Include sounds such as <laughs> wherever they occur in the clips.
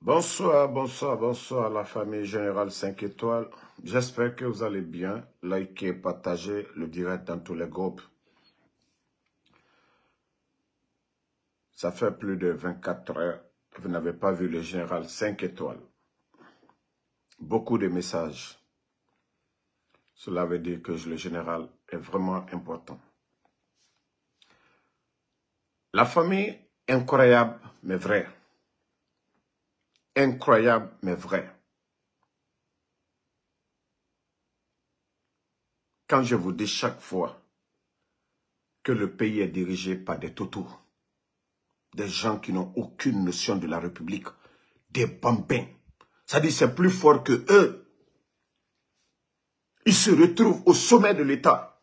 Bonsoir, bonsoir, bonsoir à la famille Générale 5 étoiles. J'espère que vous allez bien. Likez, partagez le direct dans tous les groupes. Ça fait plus de 24 heures que vous n'avez pas vu le Général 5 étoiles. Beaucoup de messages. Cela veut dire que le Général est vraiment important. La famille, incroyable, mais vraie incroyable, mais vrai. Quand je vous dis chaque fois que le pays est dirigé par des totos, des gens qui n'ont aucune notion de la République, des bambins, ça dit c'est plus fort que eux. Ils se retrouvent au sommet de l'État,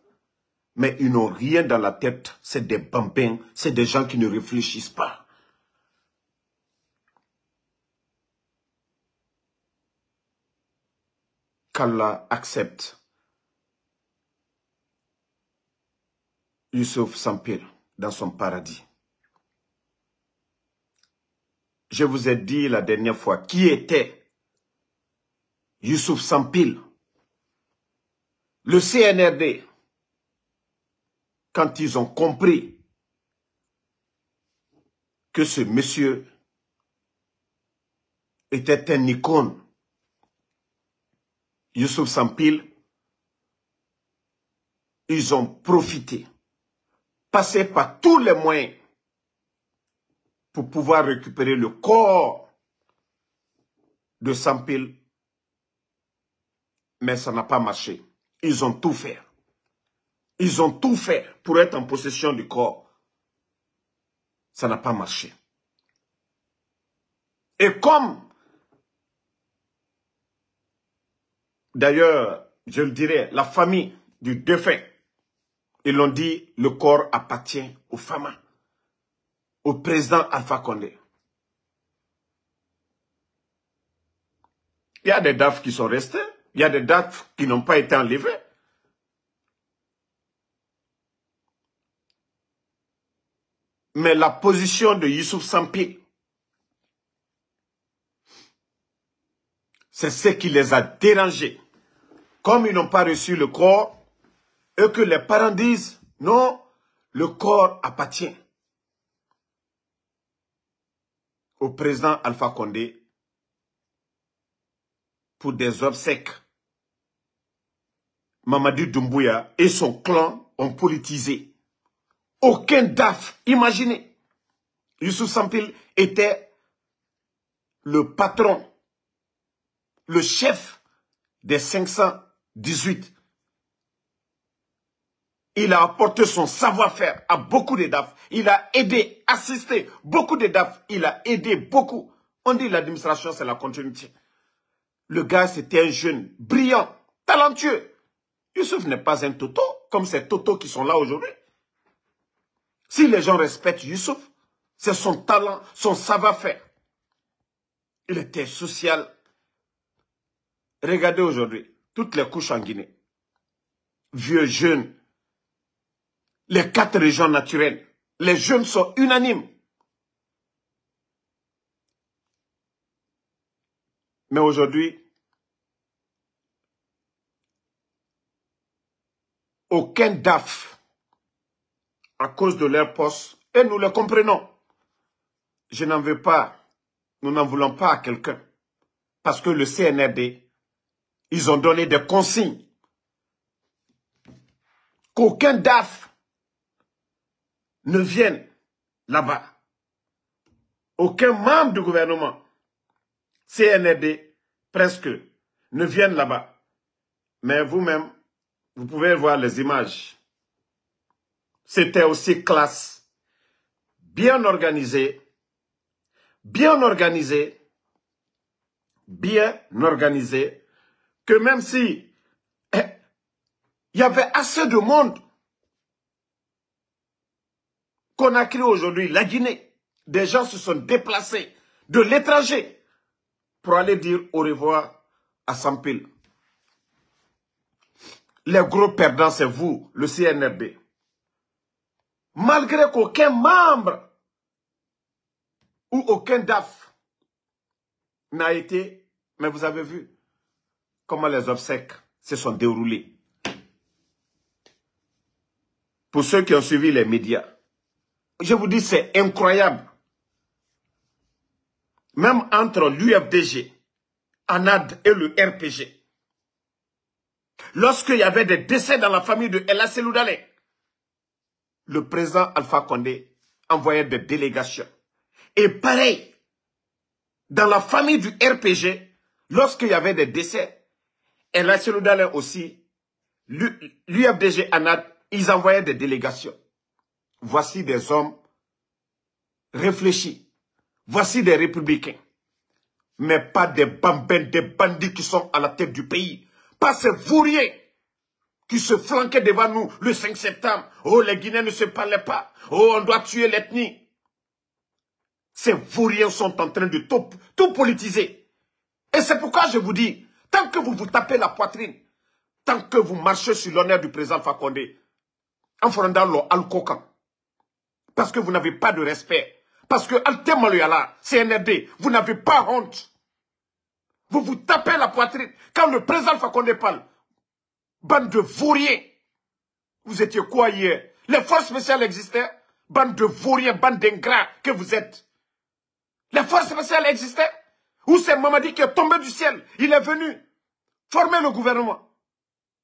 mais ils n'ont rien dans la tête. C'est des bambins, c'est des gens qui ne réfléchissent pas. qu'Allah accepte Yusuf Sampil dans son paradis. Je vous ai dit la dernière fois qui était Youssouf Sampil. Le CNRD, quand ils ont compris que ce monsieur était un icône Youssouf Sampil, ils ont profité, passé par tous les moyens pour pouvoir récupérer le corps de Sampil. Mais ça n'a pas marché. Ils ont tout fait. Ils ont tout fait pour être en possession du corps. Ça n'a pas marché. Et comme D'ailleurs, je le dirais, la famille du défunt, ils l'ont dit, le corps appartient aux FAMA, au président Alpha Condé. Il y a des DAF qui sont restés, il y a des DAF qui n'ont pas été enlevés. Mais la position de Youssouf Sampi, c'est ce qui les a dérangés comme ils n'ont pas reçu le corps, et que les parents disent, non, le corps appartient au président Alpha Condé pour des obsèques. Mamadou Doumbouya et son clan ont politisé. Aucun DAF, imaginez. Yusuf Sampil était le patron, le chef des 500 18, il a apporté son savoir-faire à beaucoup de DAF. Il a aidé, assisté beaucoup de DAF. Il a aidé beaucoup. On dit l'administration, c'est la continuité. Le gars, c'était un jeune brillant, talentueux. Youssouf n'est pas un Toto, comme ces Toto qui sont là aujourd'hui. Si les gens respectent Youssouf, c'est son talent, son savoir-faire. Il était social. Regardez aujourd'hui toutes les couches en Guinée. Vieux, jeunes, les quatre régions naturelles. Les jeunes sont unanimes. Mais aujourd'hui, aucun DAF à cause de leur poste, et nous le comprenons. Je n'en veux pas, nous n'en voulons pas à quelqu'un, parce que le CNRD ils ont donné des consignes qu'aucun DAF ne vienne là-bas. Aucun membre du gouvernement, CNRD, presque, ne vienne là-bas. Mais vous-même, vous pouvez voir les images. C'était aussi classe, bien organisée, bien organisé. bien organisée, que même si eh, il y avait assez de monde qu'on a créé aujourd'hui, la Guinée, des gens se sont déplacés de l'étranger pour aller dire au revoir à Sampil. Les gros perdants, c'est vous, le CNRB. Malgré qu'aucun membre ou aucun DAF n'a été, mais vous avez vu, comment les obsèques se sont déroulées. Pour ceux qui ont suivi les médias, je vous dis, c'est incroyable. Même entre l'UFDG, ANAD et le RPG, lorsqu'il y avait des décès dans la famille de El le président Alpha Condé envoyait des délégations. Et pareil, dans la famille du RPG, lorsqu'il y avait des décès, et là, Dalin aussi, l'UFDG ANAD, ils envoyaient des délégations. Voici des hommes réfléchis. Voici des républicains. Mais pas des bambins, des bandits qui sont à la tête du pays. Pas ces fourriers qui se flanquaient devant nous le 5 septembre. Oh, les Guinéens ne se parlaient pas. Oh, on doit tuer l'ethnie. Ces fourriers sont en train de tout politiser. Et c'est pourquoi je vous dis, Tant que vous vous tapez la poitrine, tant que vous marchez sur l'honneur du président Fakonde, en fondant alcocan, parce que vous n'avez pas de respect, parce que Altemaloyala, CNRD, vous n'avez pas honte. Vous vous tapez la poitrine. Quand le président Fakonde parle, bande de vauriens, vous étiez quoi hier Les forces spéciales existaient Bande de vauriens, bande d'ingrats que vous êtes. Les forces spéciales existaient où c'est Mamadi qui est tombé du ciel. Il est venu former le gouvernement.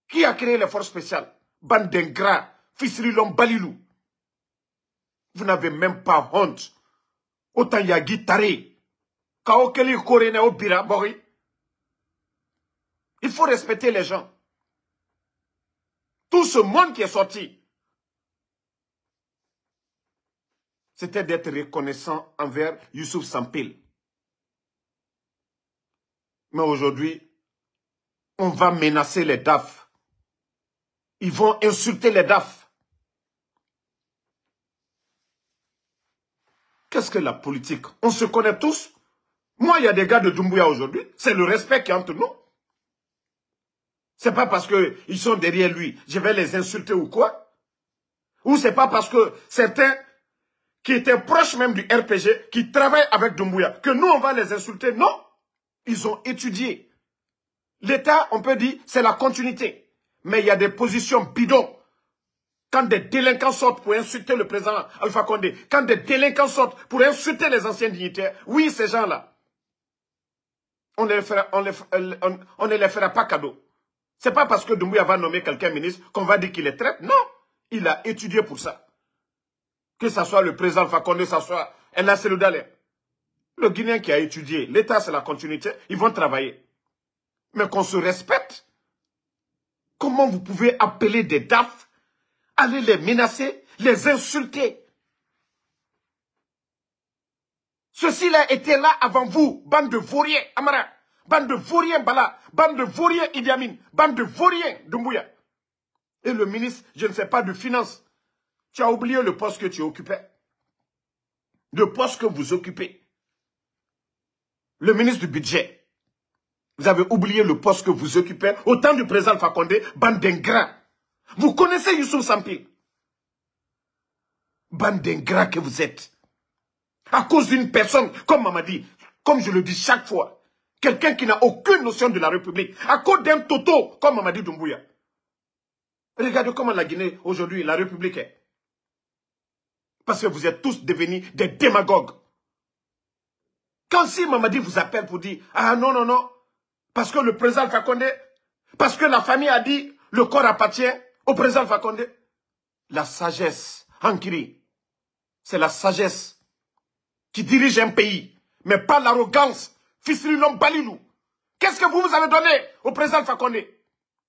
Qui a créé les forces spéciales Bande d'ingrats, Fisrilom Balilou. Vous n'avez même pas honte. Autant y a guitaré. Il faut respecter les gens. Tout ce monde qui est sorti, c'était d'être reconnaissant envers Youssouf Sampil. Mais aujourd'hui, on va menacer les DAF. Ils vont insulter les DAF. Qu'est-ce que la politique On se connaît tous. Moi, il y a des gars de Doumbouya aujourd'hui. C'est le respect qui est entre nous. Ce n'est pas parce qu'ils sont derrière lui, je vais les insulter ou quoi. Ou c'est pas parce que certains qui étaient proches même du RPG, qui travaillent avec Doumbouya, que nous, on va les insulter. Non ils ont étudié. L'État, on peut dire, c'est la continuité. Mais il y a des positions bidons. Quand des délinquants sortent pour insulter le président Alpha Condé, quand des délinquants sortent pour insulter les anciens dignitaires, oui, ces gens-là, on ne les, fera, on cadeaux. fera pas cadeau. C'est pas parce que Doumbouya va nommer quelqu'un ministre qu'on va dire qu'il est traite. Non, il a étudié pour ça. Que ce soit le président Condé, que ce soit un le Guinéen qui a étudié, l'État, c'est la continuité, ils vont travailler. Mais qu'on se respecte. Comment vous pouvez appeler des DAF, aller les menacer, les insulter Ceci-là était là avant vous, bande de vauriens, Amara, bande de vauriens Bala, bande de vauriens Idiamine, bande de vauriens Dumbuya. Et le ministre, je ne sais pas, de finances, tu as oublié le poste que tu occupais, le poste que vous occupez le ministre du budget. Vous avez oublié le poste que vous occupez au temps du président Fakonde, bande d'ingrats. Vous connaissez Youssou Sampi. Bande d'ingrats que vous êtes. À cause d'une personne, comme Mamadi, comme je le dis chaque fois, quelqu'un qui n'a aucune notion de la République, à cause d'un toto, comme Mamadi Doumbouya. Regardez comment la Guinée, aujourd'hui, la République est. Parce que vous êtes tous devenus des démagogues. Quand si Mamadi vous appelle pour dire « Ah non, non, non, parce que le président Fakonde, parce que la famille a dit le corps appartient au président Fakonde », la sagesse, Hankiri, c'est la sagesse qui dirige un pays, mais pas l'arrogance. Fils l'homme, Balilou, qu'est-ce que vous, vous avez donné au président Fakonde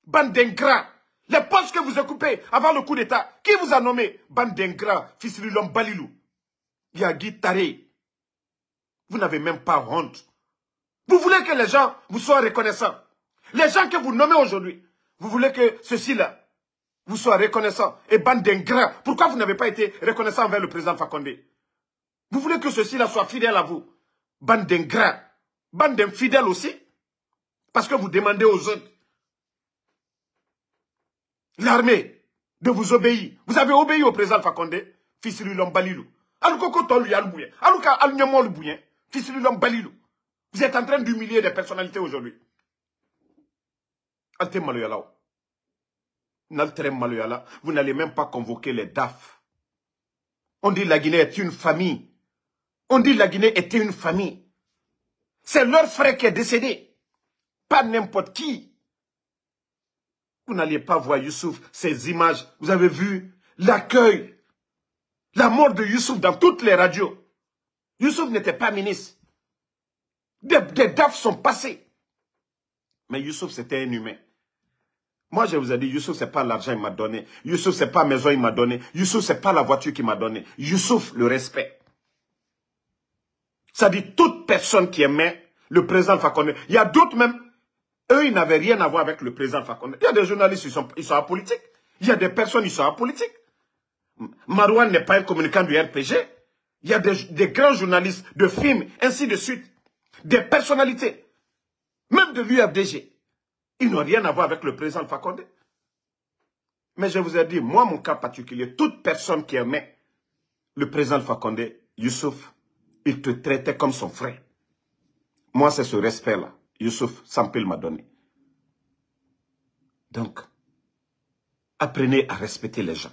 Bande d'ingrats, les postes que vous occupez avant le coup d'État, qui vous a nommé Bande d'ingrats, fils l'homme, Balilou, Yagi Taré. Vous n'avez même pas honte. Vous voulez que les gens vous soient reconnaissants. Les gens que vous nommez aujourd'hui, vous voulez que ceux-ci-là vous soient reconnaissants et bande d'ingrats. Pourquoi vous n'avez pas été reconnaissants envers le président Fakonde Vous voulez que ceux-ci-là soient fidèles à vous Bande d'ingrats. Bande d'infidèles aussi. Parce que vous demandez aux autres. L'armée de vous obéir. Vous avez obéi au président Fakonde, fils de l'homme Balilou. Vous êtes en train d'humilier des personnalités aujourd'hui. Vous n'allez même pas convoquer les DAF. On dit la Guinée est une famille. On dit la Guinée était une famille. C'est leur frère qui est décédé. Pas n'importe qui. Vous n'allez pas voir Youssouf, ces images. Vous avez vu l'accueil, la mort de Youssouf dans toutes les radios. Youssouf n'était pas ministre. Des, des sont passés. Mais Youssouf, c'était un humain. Moi, je vous ai dit, Youssouf, ce n'est pas l'argent qu'il m'a donné. Youssouf, ce n'est pas la maison qu'il m'a donné. Youssouf, ce n'est pas la voiture qu'il m'a donné. Youssouf, le respect. Ça dit toute personne qui aimait le président Fakonde. Il y a d'autres même, eux, ils n'avaient rien à voir avec le président Fakonde. Il y a des journalistes, ils sont, ils sont apolitiques. Il y a des personnes, ils sont politique. Marouane n'est pas un communicant du RPG. Il y a des, grands journalistes de films, ainsi de suite. Des personnalités. Même de l'UFDG. Ils n'ont rien à voir avec le président Fakonde. Mais je vous ai dit, moi, mon cas particulier, toute personne qui aimait le président Fakonde, Youssouf, il te traitait comme son frère. Moi, c'est ce respect-là. Youssouf Sampil m'a donné. Donc, apprenez à respecter les gens.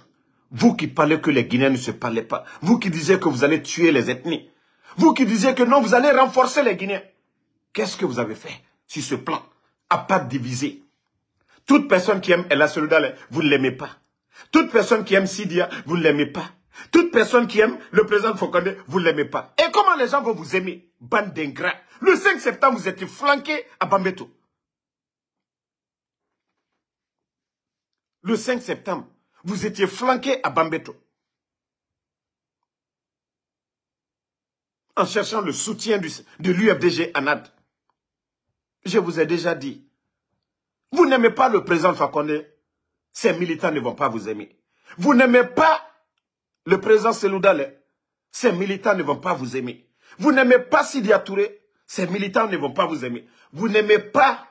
Vous qui parlez que les Guinéens ne se parlaient pas. Vous qui disiez que vous allez tuer les ethnies. Vous qui disiez que non, vous allez renforcer les Guinéens. Qu'est-ce que vous avez fait sur ce plan À part diviser. Toute personne qui aime El Solidale, vous ne l'aimez pas. Toute personne qui aime Sidia, vous ne l'aimez pas. Toute personne qui aime le président Foucault, vous ne l'aimez pas. Et comment les gens vont vous aimer Bande d'ingrats. Le 5 septembre, vous étiez flanqué à Bambeto. Le 5 septembre, vous étiez flanqué à Bambeto. En cherchant le soutien de l'UFDG Anad. Je vous ai déjà dit. Vous n'aimez pas le président Fakonde. Ces militants ne vont pas vous aimer. Vous n'aimez pas le président Seloudale. Ces militants ne vont pas vous aimer. Vous n'aimez pas Sidi Touré. Ces militants ne vont pas vous aimer. Vous n'aimez pas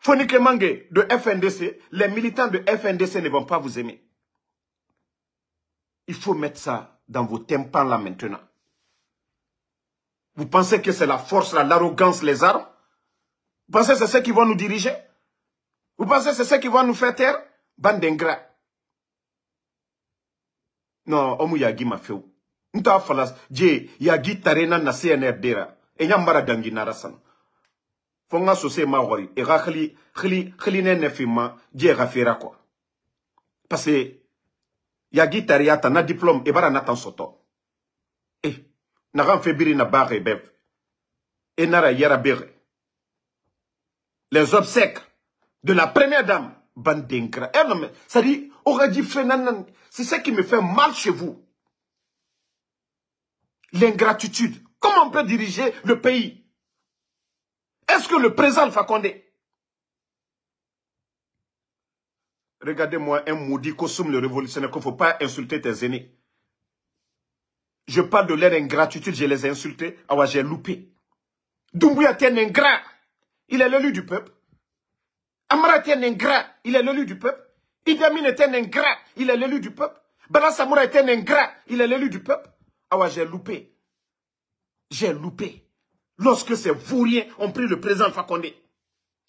Fonike Mange de FNDC. Les militants de FNDC ne vont pas vous aimer. Il faut mettre ça dans vos tympans là maintenant. Vous pensez que c'est la force, l'arrogance, les armes Vous pensez que c'est ceux qui vont nous diriger Vous pensez que c'est ceux qui vont nous faire taire Bande d'ingrats. Non, on omu yagi mafeu. Nta falas, je yagi tarena na CNRD ra. Enya mbara dangi narasana. Fonga sose ma magori. Ega khili, khili, khili ne nefima, je gafera quoi. Parce que yagi tariata na diplôme ebara natan soto e eh, nagan febiri na bare bev e nara yara bere les obsèques de la première dame bandenkra Elle, eh, ça dit aurait dit c'est ce qui me fait mal chez vous l'ingratitude comment on peut diriger le pays est-ce que le président Fakonde Regardez-moi un maudit Kossoum le révolutionnaire qu'il ne faut pas insulter tes aînés. Je parle de leur ingratitude, je les ai insultés. Ah ouais, j'ai loupé. Doumbouya est un ingrat. Il est l'élu du peuple. Amara est un ingrat. Il est l'élu du peuple. Idamine est un ingrat. Il est l'élu du peuple. Bala Samoura est un ingrat. Il est l'élu du peuple. Ah ouais, j'ai loupé. J'ai loupé. Lorsque ces fourriers ont pris le président Fakonde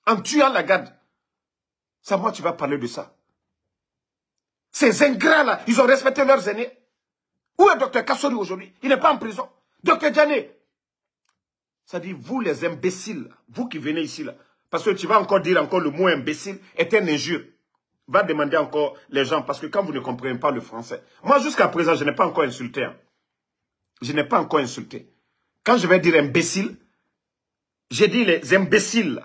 en tuant la garde, c'est moi tu vas parler de ça. Ces ingrats-là, ils ont respecté leurs aînés. Où est docteur Kassori aujourd'hui Il n'est pas en prison. Docteur Djané. Ça dit, vous les imbéciles, vous qui venez ici, là, parce que tu vas encore dire encore le mot imbécile, est un injure. Va demander encore les gens, parce que quand vous ne comprenez pas le français. Moi, jusqu'à présent, je n'ai pas encore insulté. Hein. Je n'ai pas encore insulté. Quand je vais dire imbécile, j'ai dit les imbéciles.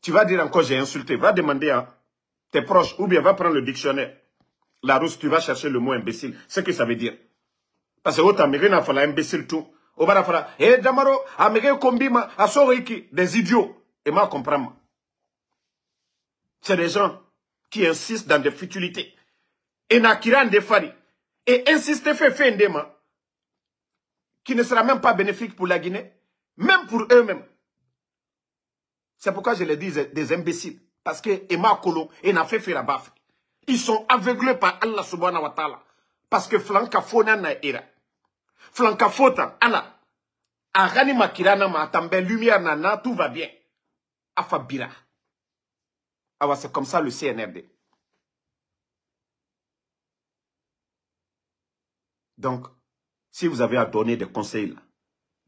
Tu vas dire encore j'ai insulté. Va demander à tes proches ou bien va prendre le dictionnaire. La rousse, tu vas chercher le mot imbécile. C'est Ce que ça veut dire. Parce que autant, mais rien à imbécile tout. Obara fala, eh, Damaro, des idiots. Et moi, comprends. C'est des gens qui insistent dans des futilités. Et nakiran des fari. Et insister fait fait indéma. Qui ne sera même pas bénéfique pour la Guinée. Même pour eux-mêmes. C'est pourquoi je les dis des imbéciles. Parce que Emma Kolo, il n'a fait faire la baffe. Ils sont aveuglés par Allah subhanahu wa ta'ala. Parce que flankafona na era. Flankafota, ana. Arani makirana ma tambe lumière nana, tout va bien. Afabira. Ah c'est comme ça le CNRD. Donc, si vous avez à donner des conseils là,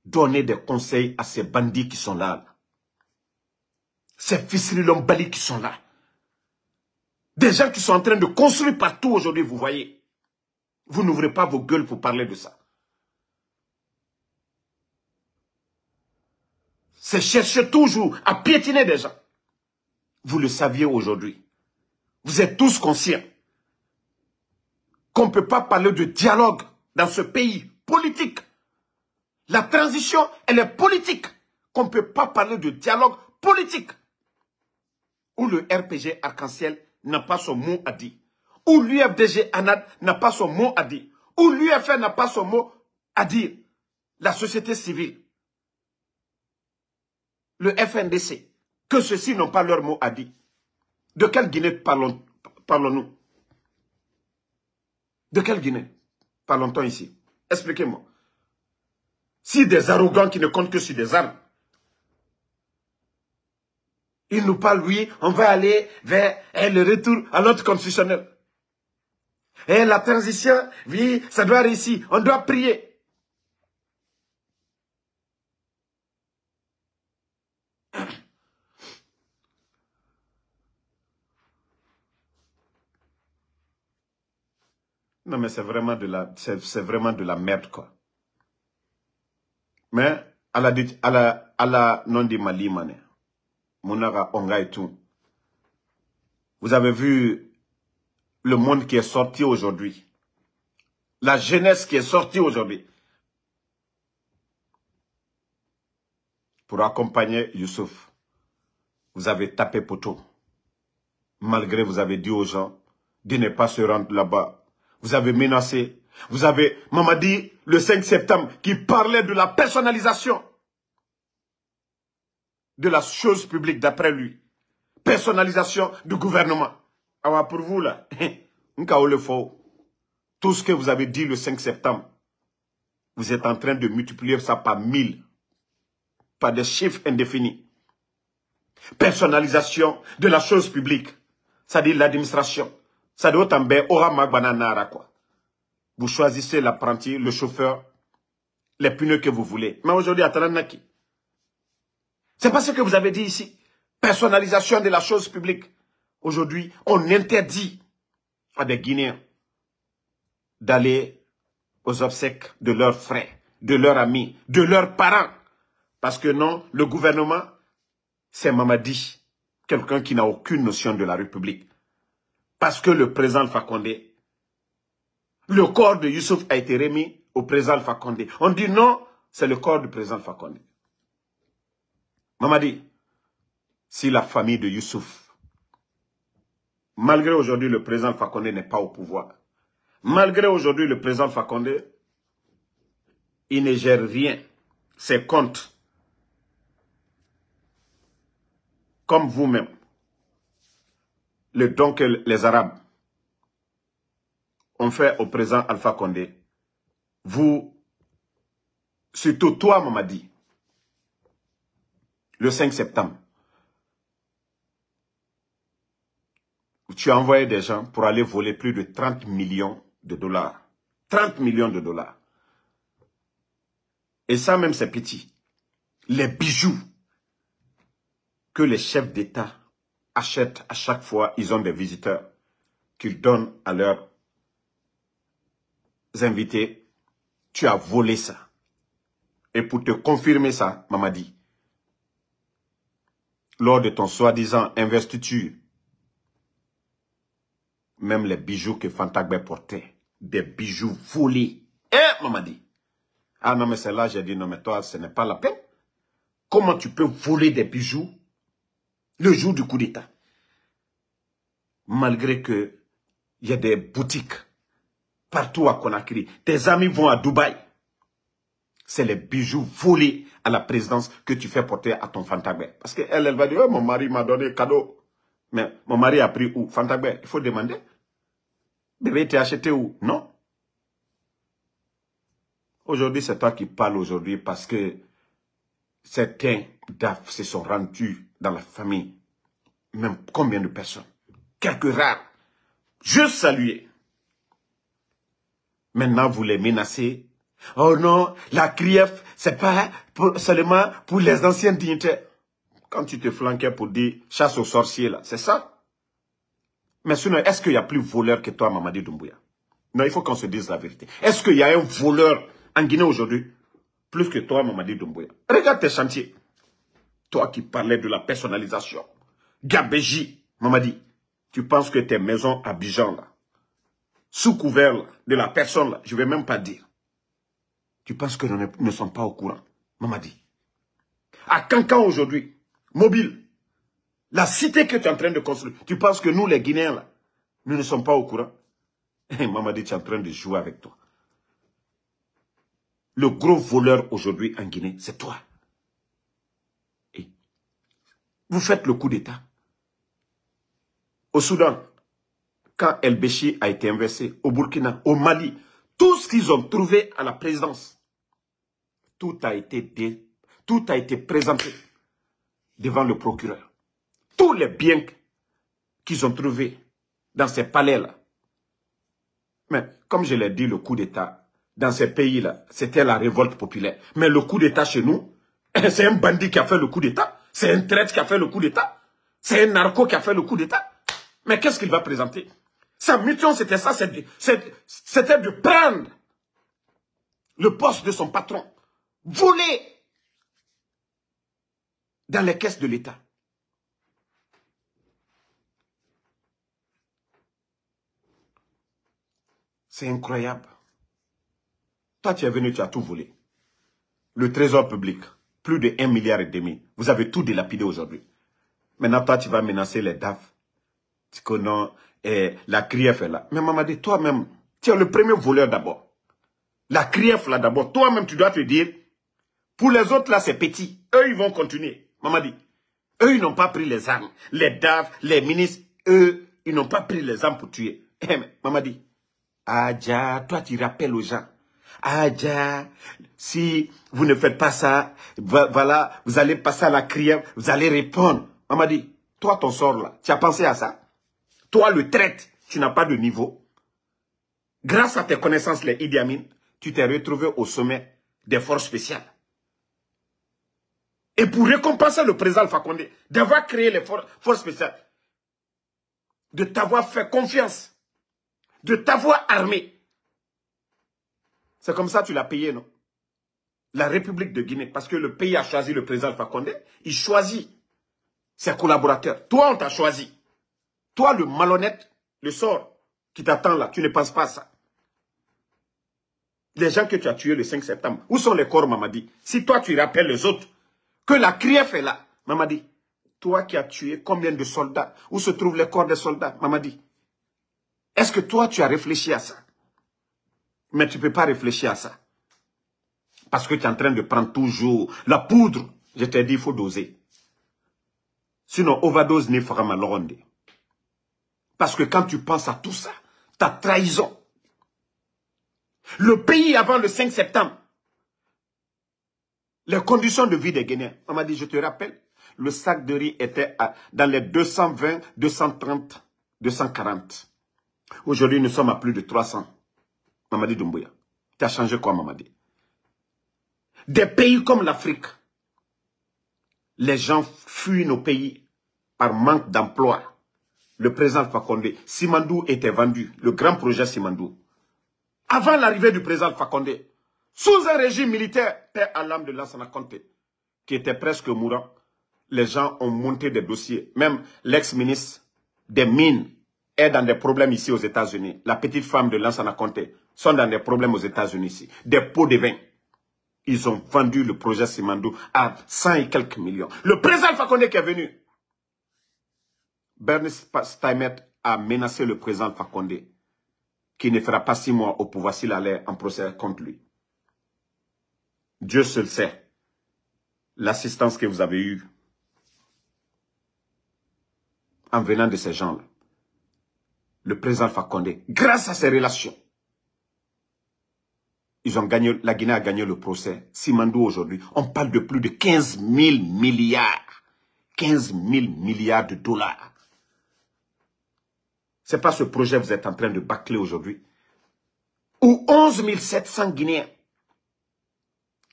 donnez des conseils à ces bandits qui sont là. Ces fils de qui sont là. Des gens qui sont en train de construire partout aujourd'hui, vous voyez. Vous n'ouvrez pas vos gueules pour parler de ça. C'est chercher toujours à piétiner des gens. Vous le saviez aujourd'hui. Vous êtes tous conscients qu'on ne peut pas parler de dialogue dans ce pays politique. La transition, elle est politique. Qu'on ne peut pas parler de dialogue politique. Où le RPG arc-en-ciel n'a pas son mot à dire, ou l'UFDG ANAD n'a pas son mot à dire, ou l'UFR n'a pas son mot à dire, la société civile, le FNDC, que ceux-ci n'ont pas leur mot à dire. De quelle Guinée parlons-nous De quelle Guinée parlons-t-on ici Expliquez-moi. Si des arrogants qui ne comptent que sur des armes, il nous parle, oui, on va aller vers le retour à notre constitutionnel. Et la transition, oui, ça doit réussir. On doit prier. Non, mais c'est vraiment de la, vraiment de la merde, quoi. Mais, à la, à la, non dit Monara Onga et tout. Vous avez vu le monde qui est sorti aujourd'hui. La jeunesse qui est sortie aujourd'hui. Pour accompagner Youssouf, vous avez tapé poteau. Malgré vous avez dit aux gens de ne pas se rendre là-bas. Vous avez menacé. Vous avez, Mamadi, le 5 septembre, qui parlait de la personnalisation de la chose publique d'après lui. Personnalisation du gouvernement. Alors ah pour vous là, <laughs> Tout ce que vous avez dit le 5 septembre, vous êtes en train de multiplier ça par mille. par des chiffres indéfinis. Personnalisation de la chose publique, c'est-à-dire l'administration. Ça doit quoi. Vous choisissez l'apprenti, le chauffeur, les pneus que vous voulez. Mais aujourd'hui, attendez, c'est pas ce que vous avez dit ici. Personnalisation de la chose publique. Aujourd'hui, on interdit à des Guinéens d'aller aux obsèques de leurs frères, de leurs amis, de leurs parents. Parce que non, le gouvernement, c'est Mamadi, quelqu'un qui n'a aucune notion de la République. Parce que le président Fakonde, le corps de Youssouf a été remis au président Fakonde. On dit non, c'est le corps du président Fakonde dit, si la famille de Youssouf, malgré aujourd'hui le président Fakonde n'est pas au pouvoir, malgré aujourd'hui le président Fakonde, il ne gère rien, ses comptes, comme vous-même, le don que les Arabes ont fait au président Alpha Condé, vous, surtout toi, dit le 5 septembre. Tu as envoyé des gens pour aller voler plus de 30 millions de dollars. 30 millions de dollars. Et ça même, c'est petit. Les bijoux que les chefs d'État achètent à chaque fois, ils ont des visiteurs qu'ils donnent à leurs invités. Tu as volé ça. Et pour te confirmer ça, Mamadi. dit, lors de ton soi-disant investiture, même les bijoux que Fantagbe portait, des bijoux volés. Eh, maman dit, ah non mais c'est là j'ai dit, non mais toi, ce n'est pas la peine. Comment tu peux voler des bijoux le jour du coup d'État Malgré que il y a des boutiques partout à Conakry. Tes amis vont à Dubaï. C'est les bijoux volés à la présidence que tu fais porter à ton Fantagbe. Parce qu'elle, elle va dire, oh, mon mari m'a donné cadeau. Mais mon mari a pris où Fantagbe, il faut demander. Bébé, t'es acheté où Non. Aujourd'hui, c'est toi qui parles aujourd'hui parce que certains DAF se sont rendus dans la famille. Même combien de personnes Quelques rares. Juste saluer. Maintenant, vous les menacez Oh non, la CRIEF, c'est pas seulement pour les anciennes dignitaires. Quand tu te flanquais pour dire chasse aux sorciers, là, c'est ça. Mais sinon, est-ce qu'il y a plus voleur que toi, Mamadi Doumbouya Non, il faut qu'on se dise la vérité. Est-ce qu'il y a un voleur en Guinée aujourd'hui plus que toi, Mamadi Doumbouya Regarde tes chantiers. Toi qui parlais de la personnalisation. Gabéji, Mamadi, tu penses que tes maisons à Bijan, là, sous couvert de la personne, je ne vais même pas dire. Tu penses que nous ne sommes pas au courant Mamadi. À Kankan aujourd'hui, mobile, la cité que tu es en train de construire, tu penses que nous, les Guinéens, là, nous ne sommes pas au courant eh, Mamadi, tu es en train de jouer avec toi. Le gros voleur aujourd'hui en Guinée, c'est toi. Et vous faites le coup d'État. Au Soudan, quand El Béchi a été inversé, au Burkina, au Mali, tout ce qu'ils ont trouvé à la présidence, tout a été, tout a été présenté devant le procureur. Tous les biens qu'ils ont trouvés dans ces palais-là. Mais comme je l'ai dit, le coup d'État, dans ces pays-là, c'était la révolte populaire. Mais le coup d'État chez nous, <laughs> c'est un bandit qui a fait le coup d'État. C'est un traître qui a fait le coup d'État. C'est un narco qui a fait le coup d'État. Mais qu'est-ce qu'il va présenter sa mission, c'était ça, c'était de prendre le poste de son patron, voler dans les caisses de l'État. C'est incroyable. Toi, tu es venu, tu as tout volé. Le trésor public, plus de 1 milliard et demi. Vous avez tout délapidé aujourd'hui. Maintenant, toi, tu vas menacer les DAF. Tu connais, eh, la CRIEF est là. Mais dit toi-même, Tiens le premier voleur d'abord. La CRIEF là d'abord, toi-même, tu dois te dire, pour les autres là, c'est petit. Eux, ils vont continuer. Maman dit eux, ils n'ont pas pris les armes. Les DAF, les ministres, eux, ils n'ont pas pris les armes pour tuer. Eh, maman dit Adja, toi, tu rappelles aux gens. Adja, si vous ne faites pas ça, voilà, vous allez passer à la CRIEF, vous allez répondre. Maman dit toi, ton sort là, tu as pensé à ça toi, le traite, tu n'as pas de niveau. Grâce à tes connaissances, les Idi tu t'es retrouvé au sommet des forces spéciales. Et pour récompenser le président Alpha Condé d'avoir créé les forces spéciales, de t'avoir fait confiance, de t'avoir armé, c'est comme ça que tu l'as payé, non La République de Guinée, parce que le pays a choisi le président Alpha Condé, il choisit ses collaborateurs. Toi, on t'a choisi. Toi, le malhonnête, le sort qui t'attend là, tu ne penses pas à ça. Les gens que tu as tués le 5 septembre, où sont les corps, Mamadi Si toi, tu rappelles les autres que la CRIEF est là, Mamadi, toi qui as tué combien de soldats Où se trouvent les corps des soldats, Mamadi Est-ce que toi, tu as réfléchi à ça Mais tu ne peux pas réfléchir à ça. Parce que tu es en train de prendre toujours la poudre. Je t'ai dit, il faut doser. Sinon, overdose n'est pas malhonnête. Parce que quand tu penses à tout ça, ta trahison, le pays avant le 5 septembre, les conditions de vie des Guinéens, on m'a dit, je te rappelle, le sac de riz était dans les 220, 230, 240. Aujourd'hui, nous sommes à plus de 300. Mamadi Doumbouya, tu as changé quoi, Mamadi Des pays comme l'Afrique, les gens fuient nos pays par manque d'emploi le président Fakonde, Simandou était vendu, le grand projet Simandou. Avant l'arrivée du président Fakonde, sous un régime militaire, paix à l'âme de Lansana Conté, qui était presque mourant, les gens ont monté des dossiers. Même l'ex-ministre des mines est dans des problèmes ici aux États-Unis. La petite femme de Lansana Conté sont dans des problèmes aux États-Unis ici. Des pots de vin. Ils ont vendu le projet Simandou à 100 et quelques millions. Le président Fakonde qui est venu, Bernie Steinmet a menacé le président Fakonde qui ne fera pas six mois au pouvoir s'il allait en procès contre lui. Dieu seul sait l'assistance que vous avez eue en venant de ces gens-là. Le président Fakonde, grâce à ses relations, ils ont gagné, la Guinée a gagné le procès. Simandou aujourd'hui, on parle de plus de 15 000 milliards. 15 000 milliards de dollars n'est pas ce projet que vous êtes en train de bâcler aujourd'hui. Où 11 700 Guinéens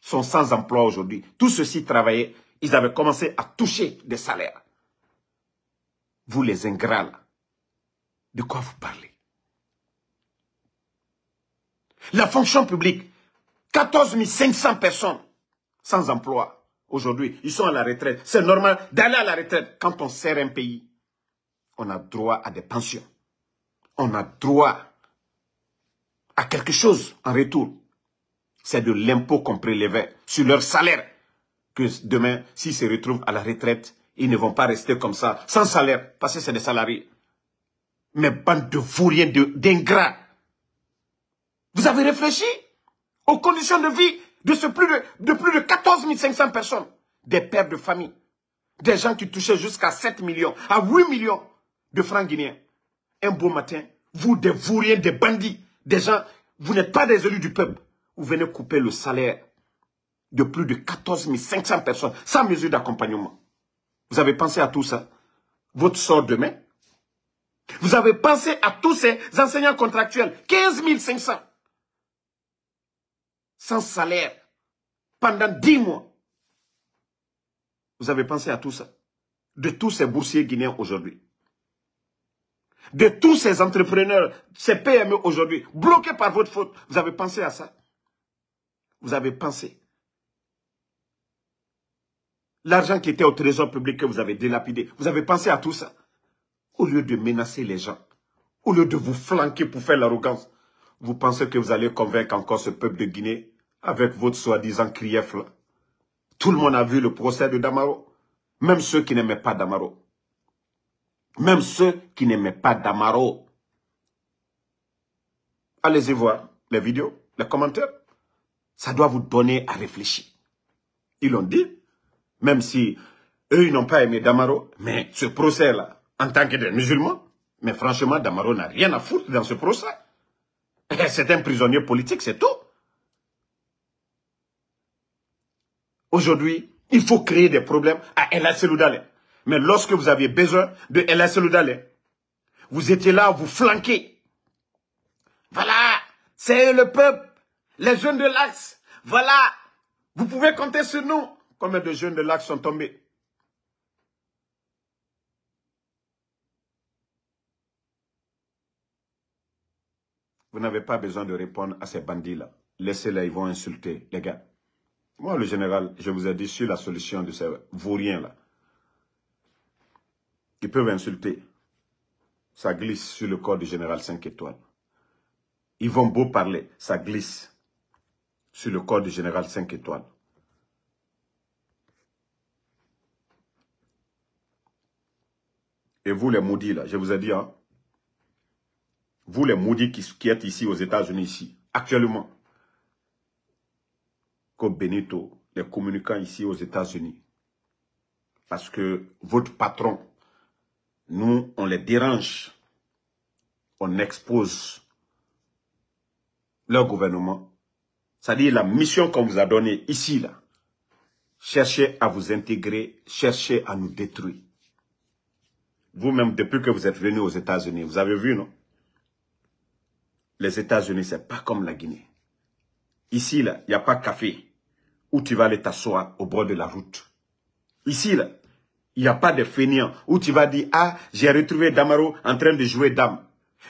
sont sans emploi aujourd'hui. Tous ceux-ci travaillaient. Ils avaient commencé à toucher des salaires. Vous les ingrats de quoi vous parlez La fonction publique, 14 500 personnes sans emploi aujourd'hui. Ils sont à la retraite. C'est normal d'aller à la retraite. Quand on sert un pays, on a droit à des pensions on a droit à quelque chose en retour. C'est de l'impôt qu'on prélevait sur leur salaire. Que demain, s'ils se retrouvent à la retraite, ils ne vont pas rester comme ça, sans salaire, parce que c'est des salariés. Mais bande de fourriers, d'ingrats. Vous avez réfléchi aux conditions de vie de, ce plus de, de plus de 14 500 personnes. Des pères de famille. Des gens qui touchaient jusqu'à 7 millions, à 8 millions de francs guinéens un beau matin, vous des vouriens, des bandits, des gens, vous n'êtes pas des élus du peuple. Vous venez couper le salaire de plus de 14 500 personnes, sans mesure d'accompagnement. Vous avez pensé à tout ça Votre sort demain Vous avez pensé à tous ces enseignants contractuels, 15 500, sans salaire, pendant 10 mois. Vous avez pensé à tout ça De tous ces boursiers guinéens aujourd'hui de tous ces entrepreneurs, ces PME aujourd'hui, bloqués par votre faute. Vous avez pensé à ça Vous avez pensé L'argent qui était au trésor public que vous avez dilapidé, vous avez pensé à tout ça Au lieu de menacer les gens, au lieu de vous flanquer pour faire l'arrogance, vous pensez que vous allez convaincre encore ce peuple de Guinée avec votre soi-disant crief Tout le monde a vu le procès de Damaro, même ceux qui n'aimaient pas Damaro. Même ceux qui n'aimaient pas Damaro. Allez-y voir les vidéos, les commentaires. Ça doit vous donner à réfléchir. Ils l'ont dit, même si eux, ils n'ont pas aimé Damaro, mais ce procès-là, en tant que des musulmans, mais franchement, Damaro n'a rien à foutre dans ce procès. <laughs> C'est un prisonnier politique, c'est tout. Aujourd'hui, il faut créer des problèmes à El mais lorsque vous aviez besoin de El vous étiez là, vous flanquez. Voilà, c'est le peuple, les jeunes de l'Axe. Voilà, vous pouvez compter sur nous. Combien de jeunes de l'Axe sont tombés Vous n'avez pas besoin de répondre à ces bandits-là. Laissez-les, ils vont insulter, les gars. Moi, le général, je vous ai dit, sur la solution de ces vauriens-là qui peuvent insulter, ça glisse sur le corps du général 5 étoiles. Ils vont beau parler, ça glisse sur le corps du général 5 étoiles. Et vous les maudits là, je vous ai dit, hein, vous les maudits qui, êtes ici aux États-Unis, ici, actuellement, que Benito, les communicants ici aux États-Unis, parce que votre patron, nous, on les dérange. On expose leur gouvernement. C'est-à-dire la mission qu'on vous a donnée ici, là. Cherchez à vous intégrer, cherchez à nous détruire. Vous-même, depuis que vous êtes venu aux États-Unis, vous avez vu, non Les États-Unis, c'est pas comme la Guinée. Ici, là, il n'y a pas café où tu vas aller t'asseoir au bord de la route. Ici, là, il n'y a pas de fainéant où tu vas dire, ah, j'ai retrouvé Damaro en train de jouer dame.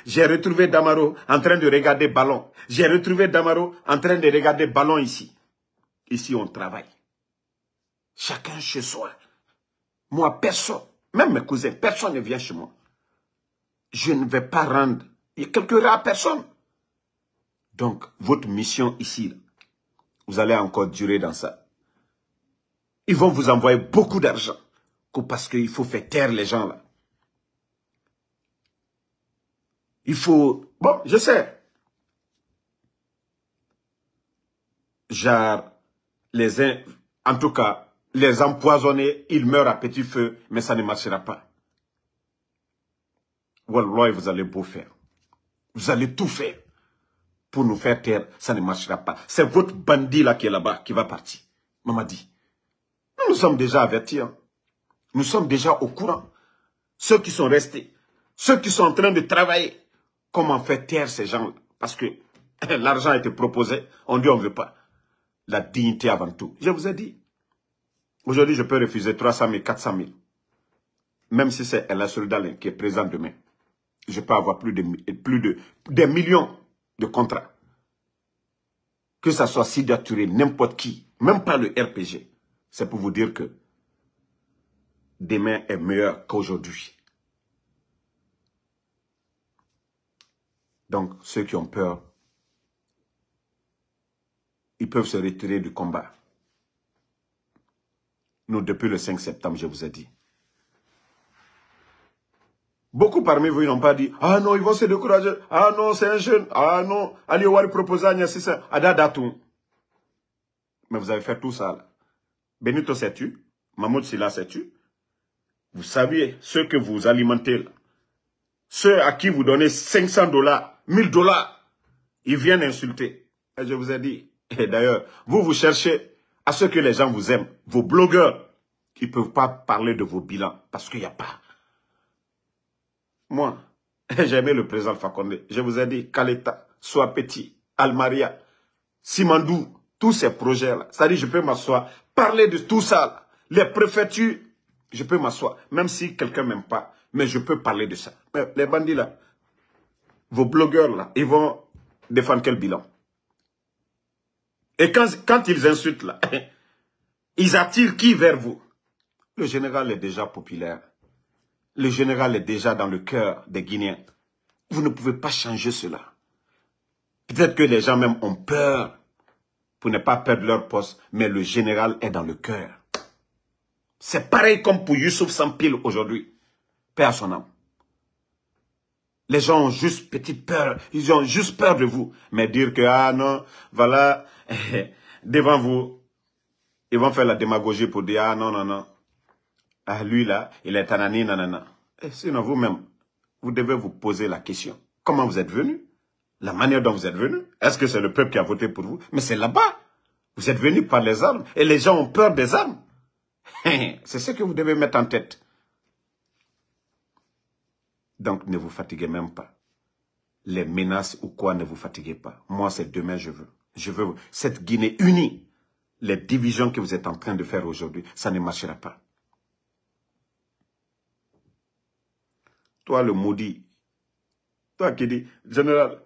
J'ai retrouvé Damaro en train de regarder ballon. J'ai retrouvé Damaro en train de regarder ballon ici. Ici, on travaille. Chacun chez soi. Moi, personne, même mes cousins, personne ne vient chez moi. Je ne vais pas rendre Il y a quelques rares personnes. Donc, votre mission ici, vous allez encore durer dans ça. Ils vont vous envoyer beaucoup d'argent parce qu'il faut faire taire les gens là. Il faut... Bon, je sais. Genre, les... uns. En tout cas, les empoisonner, ils meurent à petit feu, mais ça ne marchera pas. Wallah, vous allez beau faire. Vous allez tout faire pour nous faire taire, ça ne marchera pas. C'est votre bandit là qui est là-bas qui va partir. Maman dit. Nous, nous sommes déjà avertis. Hein. Nous sommes déjà au courant. Ceux qui sont restés, ceux qui sont en train de travailler, comment faire taire ces gens-là Parce que <coughs> l'argent a été proposé, on dit on ne veut pas. La dignité avant tout. Je vous ai dit, aujourd'hui je peux refuser 300 000, 400 000. Même si c'est la soldat qui est présente demain, je peux avoir plus de, plus de des millions de contrats. Que ça soit signaturé, n'importe qui, même pas le RPG. C'est pour vous dire que demain est meilleur qu'aujourd'hui. Donc, ceux qui ont peur, ils peuvent se retirer du combat. Nous, depuis le 5 septembre, je vous ai dit. Beaucoup parmi vous, ils n'ont pas dit « Ah non, ils vont se décourager. Ah non, c'est un jeune. Ah non, allez voir proposer à adadatou. Mais vous avez fait tout ça. Benito, sais-tu Mahmoud Silla, sais-tu vous savez, ceux que vous alimentez, ceux à qui vous donnez 500 dollars, 1000 dollars, ils viennent insulter. Et je vous ai dit, et d'ailleurs, vous vous cherchez à ceux que les gens vous aiment, vos blogueurs, qui ne peuvent pas parler de vos bilans parce qu'il n'y a pas. Moi, <laughs> j'aimais le président Fakonde. Je vous ai dit, Kaleta, Soit Petit, Almaria, Simandou, tous ces projets-là. C'est-à-dire, je peux m'asseoir, parler de tout ça, les préfectures, je peux m'asseoir, même si quelqu'un m'aime pas, mais je peux parler de ça. Les bandits là, vos blogueurs là, ils vont défendre quel bilan Et quand, quand ils insultent là, <laughs> ils attirent qui vers vous Le général est déjà populaire. Le général est déjà dans le cœur des Guinéens. Vous ne pouvez pas changer cela. Peut-être que les gens même ont peur pour ne pas perdre leur poste, mais le général est dans le cœur. C'est pareil comme pour Youssouf Sampil aujourd'hui. Paix son âme. Les gens ont juste petite peur. Ils ont juste peur de vous. Mais dire que, ah non, voilà, <laughs> devant vous, ils vont faire la démagogie pour dire, ah non, non, non. Ah, lui là, il est anani, nanana. Et sinon, vous-même, vous devez vous poser la question. Comment vous êtes venu La manière dont vous êtes venu Est-ce que c'est le peuple qui a voté pour vous Mais c'est là-bas. Vous êtes venu par les armes. Et les gens ont peur des armes. Eh, c'est ce que vous devez mettre en tête. Donc ne vous fatiguez même pas. Les menaces ou quoi, ne vous fatiguez pas. Moi, c'est demain, je veux. Je veux cette Guinée unie. Les divisions que vous êtes en train de faire aujourd'hui, ça ne marchera pas. Toi, le maudit, toi qui dis, général,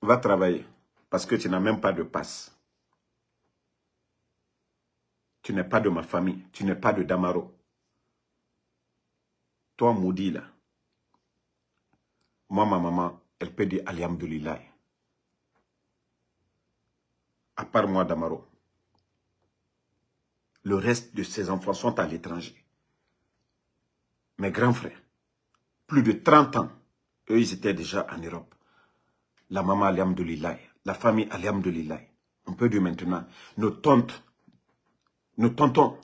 va travailler parce que tu n'as même pas de passe. Tu n'es pas de ma famille. Tu n'es pas de Damaro. Toi, maudit, là. Moi, ma maman, elle peut dire Alhamdulillah. À part moi, Damaro. Le reste de ses enfants sont à l'étranger. Mes grands frères, plus de 30 ans, eux, ils étaient déjà en Europe. La maman, de Alhamdulillah. La famille, de Alhamdulillah. On peut dire maintenant, nos tantes. Nous tentons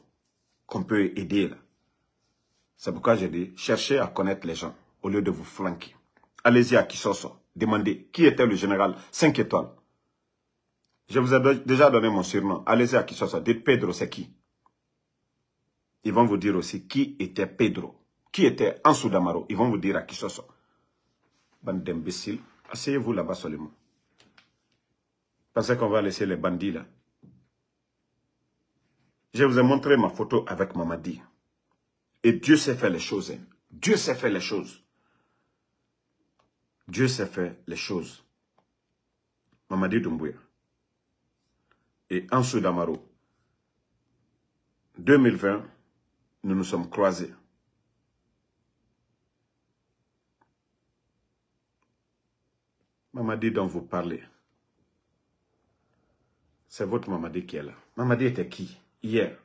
qu'on peut aider. là. C'est pourquoi j'ai dit, cherchez à connaître les gens au lieu de vous flanquer. Allez-y à Kisoso, demandez qui était le général 5 étoiles. Je vous ai déjà donné mon surnom. Allez-y à Kisoso, dites Pedro, c'est qui Ils vont vous dire aussi qui était Pedro, qui était Ansou Damaro. Ils vont vous dire à Kisoso. Bande d'imbéciles, asseyez-vous là-bas seulement. Pensez qu'on va laisser les bandits là je vous ai montré ma photo avec Mamadi. Et Dieu s'est fait hein. les choses. Dieu s'est fait les choses. Dieu s'est fait les choses. Mamadi Doumbouya et Ansu Damaro. 2020, nous nous sommes croisés. Mamadi dont vous parlez, c'est votre Mamadi qui est là. Mamadi était qui hier.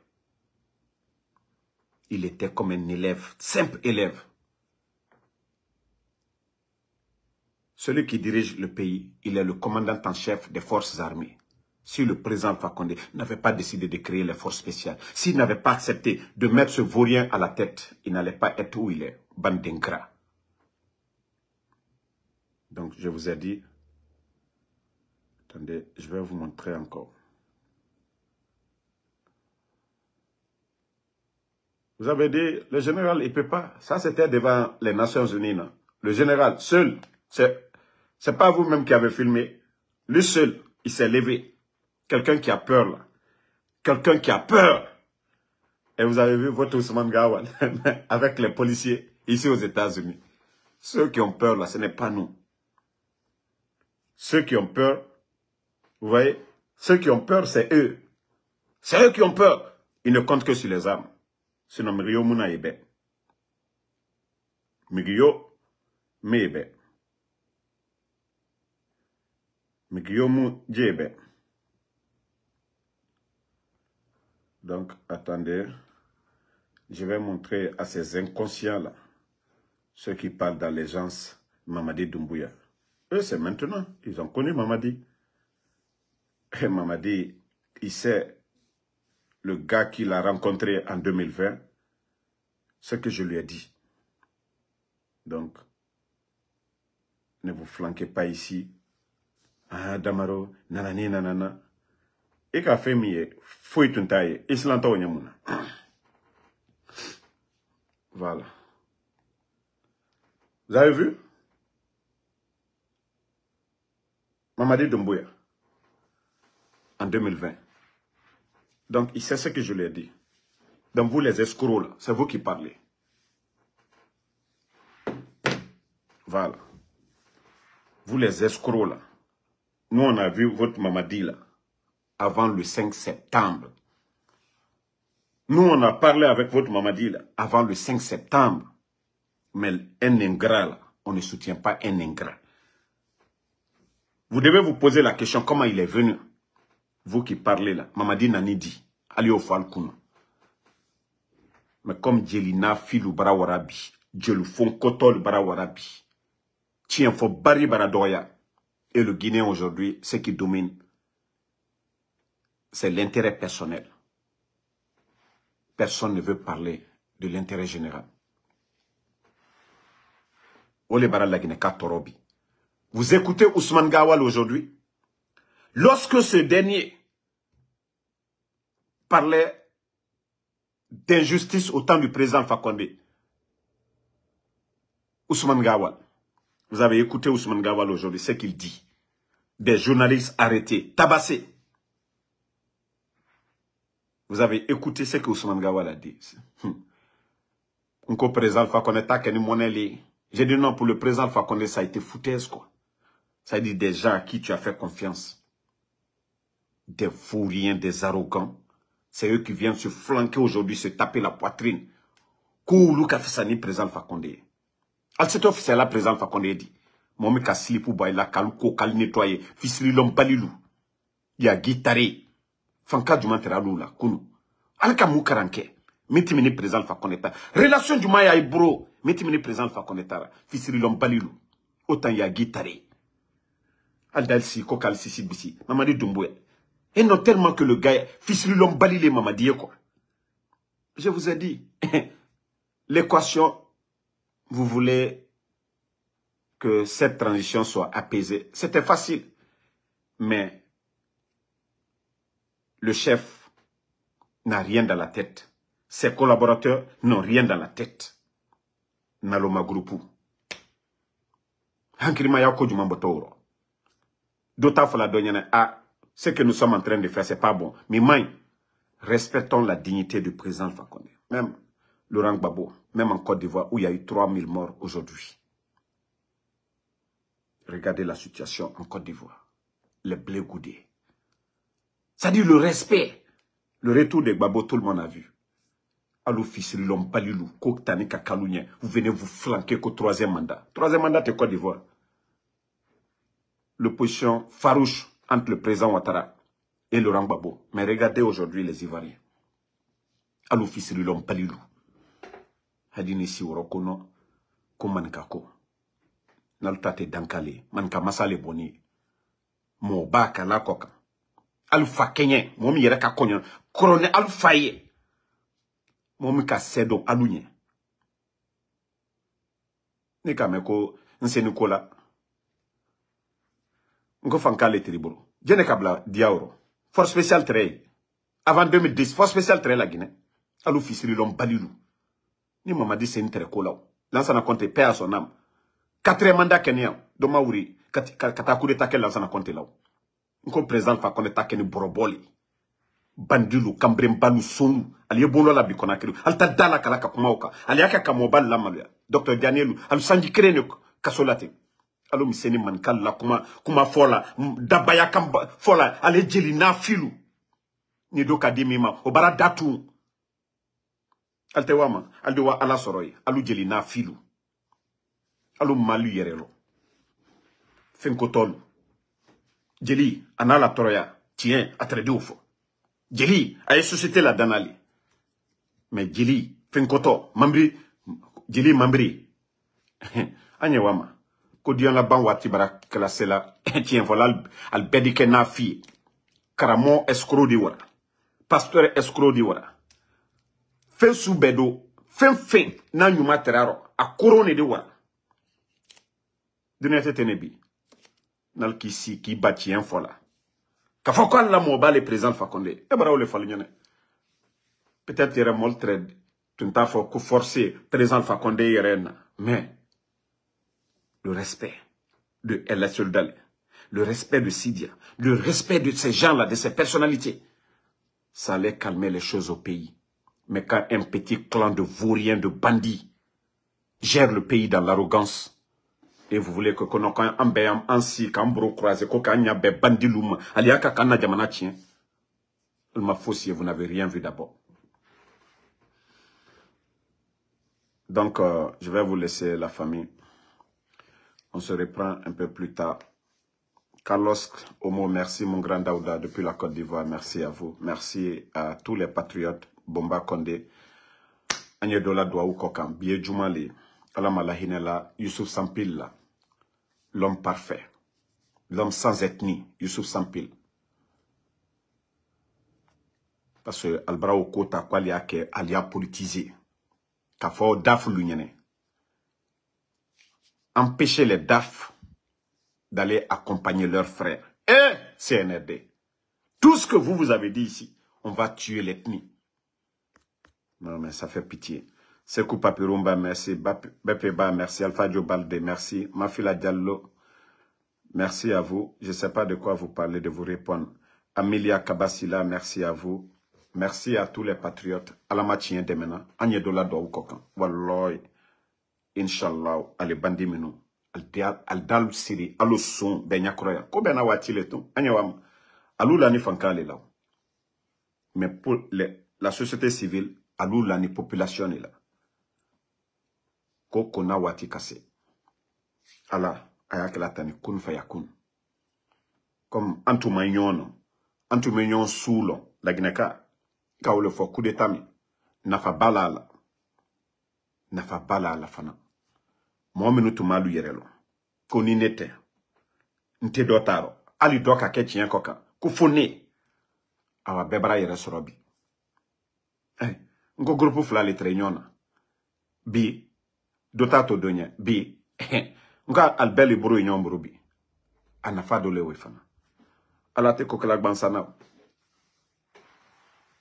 Il était comme un élève, simple élève. Celui qui dirige le pays, il est le commandant en chef des forces armées. Si le président Fakonde n'avait pas décidé de créer les forces spéciales, s'il n'avait pas accepté de mettre ce vaurien à la tête, il n'allait pas être où il est, Bandengra. Donc, je vous ai dit... Attendez, je vais vous montrer encore. Vous avez dit, le général, il ne peut pas. Ça, c'était devant les Nations Unies. Le général, seul, Ce n'est pas vous-même qui avez filmé. Lui seul, il s'est levé. Quelqu'un qui a peur, là. Quelqu'un qui a peur. Et vous avez vu votre Ousmane Gawan <laughs> avec les policiers ici aux États-Unis. Ceux qui ont peur, là, ce n'est pas nous. Ceux qui ont peur, vous voyez, ceux qui ont peur, c'est eux. C'est eux qui ont peur. Ils ne comptent que sur les armes. C'est donc attendez je vais montrer à ces inconscients là ceux qui parlent d'allégeance Mamadi Doumbouya eux c'est maintenant ils ont connu Mamadi et Mamadi il sait le gars qui l'a rencontré en 2020, ce que je lui ai dit. Donc, ne vous flanquez pas ici. Ah, Damaro, nanani, nanana. Et qu'a fait mieux, fouille ton taille, Voilà. Vous avez vu? Mamadi Doumbouya, en 2020. Donc, il sait ce que je lui ai dit. Donc, vous les escrocs, là, c'est vous qui parlez. Voilà. Vous les escrocs, Nous, on a vu votre mamadi, avant le 5 septembre. Nous, on a parlé avec votre mamadi, avant le 5 septembre. Mais un ingrat, on ne soutient pas un ingrat. Vous devez vous poser la question, comment il est venu vous qui parlez là, Mamadi Nani dit, allez au Falkoun. Mais comme Djelina filou barawarabi, Djelou font kotol Warabi. Tiens, fo bari baradoya, et le Guinéen aujourd'hui, ce qui domine, c'est l'intérêt personnel. Personne ne veut parler de l'intérêt général. Vous écoutez Ousmane Gawal aujourd'hui Lorsque ce dernier parlait d'injustice au temps du président Fakonde, Ousmane Gawal, vous avez écouté Ousmane Gawal aujourd'hui, ce qu'il dit. Des journalistes arrêtés, tabassés. Vous avez écouté ce que Ousmane Gawal a dit. Un hum. président Fakonde, t'as qu'un monnaie J'ai dit non, pour le président Fakonde, ça a été foutaise, quoi. Ça a dit des gens à qui tu as fait confiance des fouriens, des arrogants. C'est eux qui viennent se flanquer aujourd'hui, se taper la poitrine. Koulou Kafisani, président Fakonde. Alors ah, cet officier-là, président Fakonde, dit Momi Kassili Poubaïla, kaluko, Kali nettoyé, Fisili Lombalilou, Ya Guitare, Fanka Jumanteralou, là, Kounou. Alka Moukaranke, Mitimini président Fakonde. Relation du Maya Ibro, Mitimini président Fakonde, Fisili Lombalilou, Autant Ya Guitare. Aldal si, Kokal Sisi Bisi, Mamadi Doumboué. Et non, tellement que le gars, fils lui l'ont balayé maman dit quoi. Je vous ai dit, <laughs> l'équation, vous voulez que cette transition soit apaisée. C'était facile. Mais le chef n'a rien dans la tête. Ses collaborateurs n'ont rien dans la tête. Naloma groupou. Do D'autant la A. Ce que nous sommes en train de faire, ce n'est pas bon. Mais main, respectons la dignité du président Fakonde. Même Laurent Gbagbo, même en Côte d'Ivoire, où il y a eu 3000 morts aujourd'hui. Regardez la situation en Côte d'Ivoire. Les blé goudés. Ça dit le respect. Le retour de Gbagbo, tout le monde a vu. à fils Lompalilou, Koktani Kakalounien, vous venez vous flanquer qu'au troisième mandat. Troisième mandat, c'est Côte d'Ivoire. L'opposition farouche entre le président Ouattara et Laurent Gbagbo. Mais regardez aujourd'hui les Ivoiriens. de l'homme Palilou. Hadini Siworokono. Manikako. Naltate Dankale. Manka Masale Boni. Mobaka Lakoka. Alpha Kenye. Momi Yereka Konyon. Korone Alpha Ye. Momi Kasedo meko, nse Nsenikola. nko fankale tiriburu jene kabla diaoro force spéciale trey avant 2010 force spéciale trey la guinée alu fisiri lon balilu ni mamadi sen tere ko law lansana konte paix à son âme quatrième mandat kenyan do mawri kata kat, kat, coup d'état kel lansana konte law nko président fa konne takeni boroboli bandilu kambrem balu sonu aliye bondo la bikona kiru alta dala Kalaka ka kumauka aliyaka kamobal la maluya dr danielu alu sanji krene kasolate alo miseni manikali la kuma kuma fola dabaya kan fɔla ale jeli n'a filu ni do di min datu alte wama alde wa ala soroi alu jeli n'a filu alu malu yerelo lɔ tolu jeli anala toroya tiye atredi ufo jeli aye ye la danali me jeli to mambri jeli mambri <laughs> anye wama odiyan laban waati bara kilase la eh, tiɲɛ fɔla ali bɛɛ di kɛ n'a fi ye karamɔgɔ ɛsikoro de wara pastɛr ɛsikoro de wara fɛn su bɛɛ do fɛn fɛn n'a ɲuman tɛrɛ rɔ a koron ne de wara duniɲa tɛ tɛnɛ bi n'ali k'i si k'i ba tiɲɛ fɔ la k'a fɔ ko ali lamɔ b'ale président fakonde e bara o le fali ɲɛnɛ peut-être yɛrɛ mɔli tɛrɛ tun t'a fɔ ko forcé président fakonde yɛrɛ na mais le respect de El Soldale, le respect de Sidia, le respect de ces gens-là, de ces personnalités, ça allait calmer les choses au pays. Mais quand un petit clan de vauriens, de bandits, gère le pays dans l'arrogance, et vous voulez que kono kan Ansi, Kambro Croise, Bandiloum, Aliaka Kana il m'a vous n'avez rien vu d'abord donc euh, je vais vous laisser la famille on se reprend un peu plus tard. Carlos Omo, merci mon grand Daouda depuis la Côte d'Ivoire. Merci à vous. Merci à tous les patriotes. Bomba Kondé. Dola, Douaou Kokam, Bié Djoumali, Alamalahinela, Youssouf Sampil, l'homme parfait, l'homme sans ethnie, Youssouf Sampil. Parce que Albrao Kota Kwaliake, alia politisé. Kafo Daf empêcher les DAF d'aller accompagner leurs frères et CNRD. Tout ce que vous, vous avez dit ici, on va tuer l'ethnie. Non, mais ça fait pitié. Sekou Papirumba, merci. Bepeba, merci. Alpha Balde, merci. Mafila Diallo, merci à vous. Je ne sais pas de quoi vous parlez, de vous répondre. Amelia Kabasila, merci à vous. Merci à tous les patriotes. Alamatien maintenant. Hein. Agnedola Douaoukokan. Wallah. inshallah ale bandi minnu al dal siri alu son be nyakroya ko be na wati le ton an ɲɛ alu la ni fankale la mais pour le, la société civile alu la ni population la ko ko na waati ka ala a y'a kɛla tani kun fayakun comme an tun ma mayon soulo la tun ka o fo coup d'état min nafa balala la a la nafa ba fana mɔɔ minnu tun b'alu yɛrɛ lɔ ko ni ne tɛ n tɛ dɔ ta rɔ hali dɔ ka kɛ tiɲɛ kɔ kan ko fo ne awa bɛɛ bara yɛrɛ sɔrɔ bi n ko gurupu fila le tɛrɛ ɲɔgɔn na bi dɔ t'a to don ɲɛ bi n ka ali bɛɛ le buru ye ɲɔgɔn buru bi a nafa dɔ le o ye fana ala tɛ kokɛla gbansan na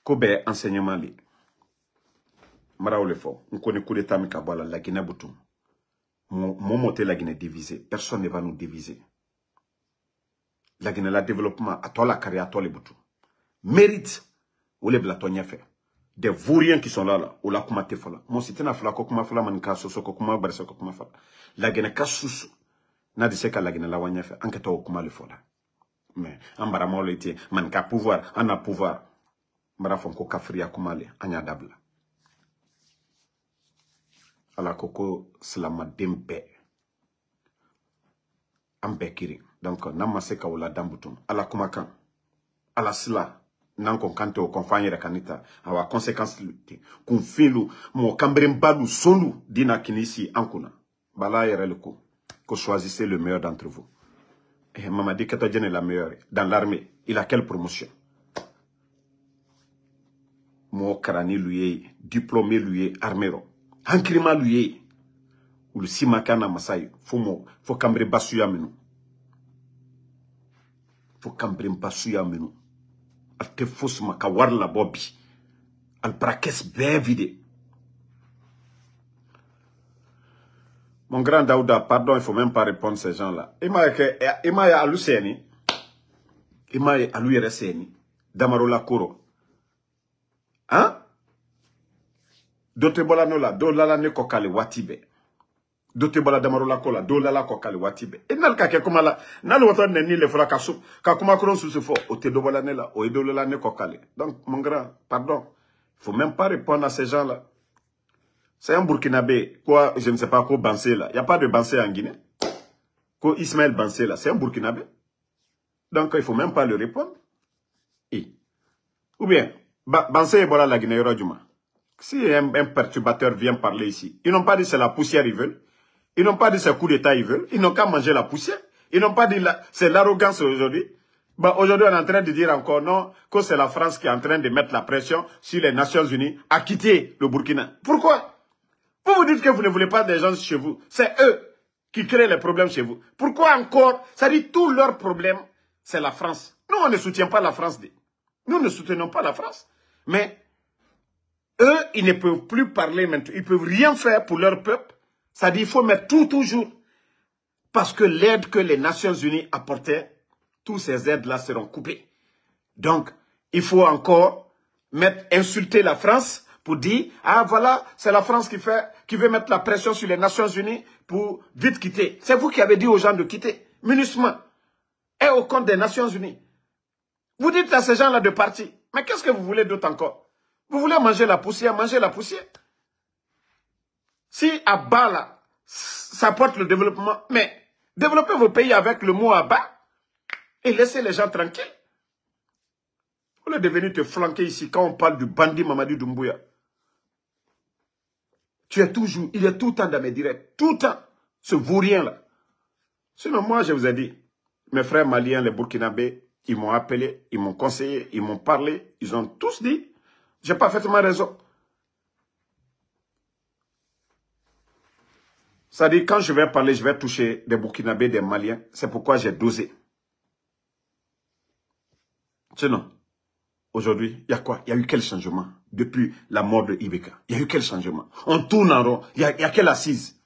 ko bɛɛ enseignement le maraw le fɔ n ko ni coup d'état min ka bɔ a la laginɛ butun mon monté la Guinée divisée. Personne ne va nous diviser. La Guinée, le développement, à toi la carrière, à toi le boutons. Mérite, ou les blatons fait. Des vauriens qui sont là, là, ou la kuma te Mon cité na fala, kokuma fala, manika soso, kokuma barisa, kokuma fala. La Guinée, ka N'a dit c'est la Guinée, la wanya fait. Enquête au kuma le fola. Mais, en barama, on manika pouvoir, en a pouvoir. Marafon, ko kafria kumale, anya dabla ala koko cela m'a bɛɛ an donc n'an ma se la o ala kumakan ala sila n'an kɔn kan tɛ la awa dina kinisi, ankuna. le ko que choisissez le meilleur d'entre vous eh, que tu est la meilleure dans l'armée il a quelle promotion mon karani lui est diplômé lui est hankirima lu ye olu si ma masai Fumo fo kambre fo kanbereba Al fo kambre suya minnu a ma ka wari labɔ bien vide Mon grand Daouda, pardon, il faut même pas répondre ces gens-là. Il m'a alluséni. ya alu alluséni. damaro la Damarola Koro. Hein? Dote bolanola, bɔla n'o lala ne Kokale, watibe. Dote bɛɛ dɔ Kola, bɔla damarola watibe. E la dɔw lala kɔ k'ale waati e n'ale ka kuma la n'ale wɔtɔ le fɔra ka so ka kumakoron susu fɔ o te do ne la o lala e ne kokale. donc mon grand pardon faut même pas répondre à ces gens là c'est un burkinabé quoi je ne sais pas quoi Bansé là il y a pas de Bansé en Guinée quoi Ismaël Bansé là c'est un burkinabé donc il faut même pas le répondre et ou bien Bansé est voilà la Guinée Yorajuma si un, perturbateur vient parler ici, ils n'ont pas dit c'est la poussière ils veulent. Ils n'ont pas dit c'est coup d'État ils veulent. Ils n'ont qu'à manger la poussière. Ils n'ont pas dit c'est l'arrogance aujourd'hui. Bah, aujourd'hui, on est en train de dire encore non, que c'est la France qui est en train de mettre la pression sur les Nations Unies à quitter le Burkina. Pourquoi Vous vous dites que vous ne voulez pas des gens chez vous. C'est eux qui créent les problèmes chez vous. Pourquoi encore Ça dit tous leurs problèmes, c'est la France. Nous, on ne soutient pas la France. Nous ne soutenons pas la France. Mais eux, ils ne peuvent plus parler maintenant. Ils ne peuvent rien faire pour leur peuple. C'est-à-dire il faut mettre tout toujours. Parce que l'aide que les Nations Unies apportaient, toutes ces aides-là seront coupées. Donc, il faut encore insulter la France pour dire, ah voilà, c'est la France qui, veut mettre la pression sur les Nations Unies pour vite quitter. C'est vous qui avez dit aux gens de quitter, minusment, et au compte des Nations Unies. Vous dites à ces gens-là de partir. Mais qu'est-ce que vous voulez d'autre encore vous voulez manger la poussière, manger la poussière. Si à bas, là, ça porte le développement, mais développez vos pays avec le mot à bas et laissez les gens tranquilles. Vous êtes devenu te flanquer ici quand on parle du bandit Mamadi Doumbouya. Tu es toujours, il est tout le temps dans mes directs, tout le temps, ce rien là Sinon, moi, je vous ai dit, mes frères maliens, les Burkinabés, ils m'ont appelé, ils m'ont conseillé, ils m'ont parlé, ils ont tous dit, j'ai parfaitement raison. Ça dit quand je vais parler, je vais toucher des Burkinabés, des Maliens. C'est pourquoi j'ai dosé. Sinon, aujourd'hui, il y a quoi Il y a eu quel changement depuis la mort de Ibeka Il y a eu quel changement On tourne en rond. Il y, y, a quelle assise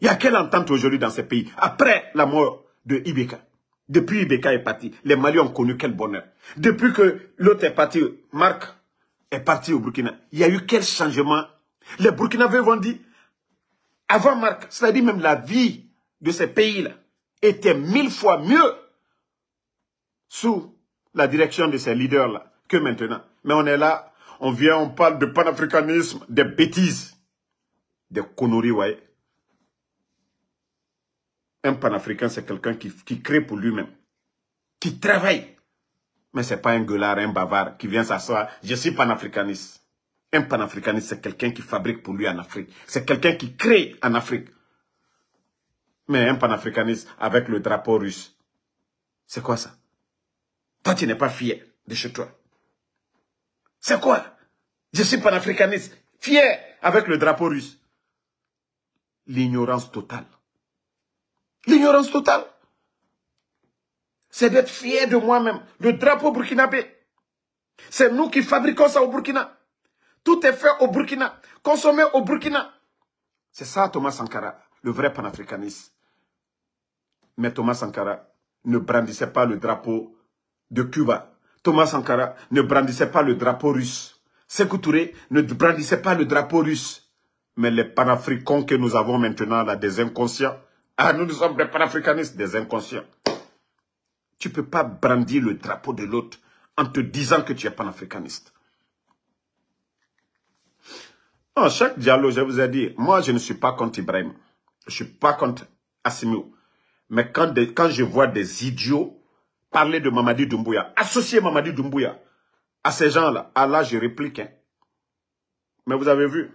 Il y a quelle entente aujourd'hui dans ces pays Après la mort de Ibeka depuis Ibeka est parti, les Maliens ont connu quel bonheur. Depuis que l'autre est parti, Marc est parti au Burkina, il y a eu quel changement Les Burkinabés vont dire, avant Marc, cest à même la vie de ces pays-là, était mille fois mieux sous la direction de ces leaders-là que maintenant. Mais on est là, on vient, on parle de panafricanisme, des bêtises, des conneries, voyez. Un panafricain, c'est quelqu'un qui, qui crée pour lui-même, qui travaille. Mais ce n'est pas un gueulard, un bavard qui vient s'asseoir. Je suis panafricaniste. Un panafricaniste, c'est quelqu'un qui fabrique pour lui en Afrique. C'est quelqu'un qui crée en Afrique. Mais un panafricaniste avec le drapeau russe, c'est quoi ça Toi, tu n'es pas fier de chez toi. C'est quoi Je suis panafricaniste, fier avec le drapeau russe. L'ignorance totale. L'ignorance totale c'est d'être fier de moi-même. Le drapeau burkinabé, c'est nous qui fabriquons ça au Burkina. Tout est fait au Burkina, consommé au Burkina. C'est ça Thomas Sankara, le vrai panafricaniste. Mais Thomas Sankara ne brandissait pas le drapeau de Cuba. Thomas Sankara ne brandissait pas le drapeau russe. Sekou Touré ne brandissait pas le drapeau russe. Mais les panafricains que nous avons maintenant, là, des inconscients, ah, nous, nous sommes des panafricanistes, des inconscients. Tu ne peux pas brandir le drapeau de l'autre en te disant que tu es panafricaniste. En oh, chaque dialogue, je vous ai dit, moi je ne suis pas contre Ibrahim. Je ne suis pas contre Assimio. Mais quand, quand je vois des idiots parler de Mamadi Doumbouya, associer Mamadi Doumbouya à ces gens-là, à ah, là je réplique. Hein. Mais vous avez vu,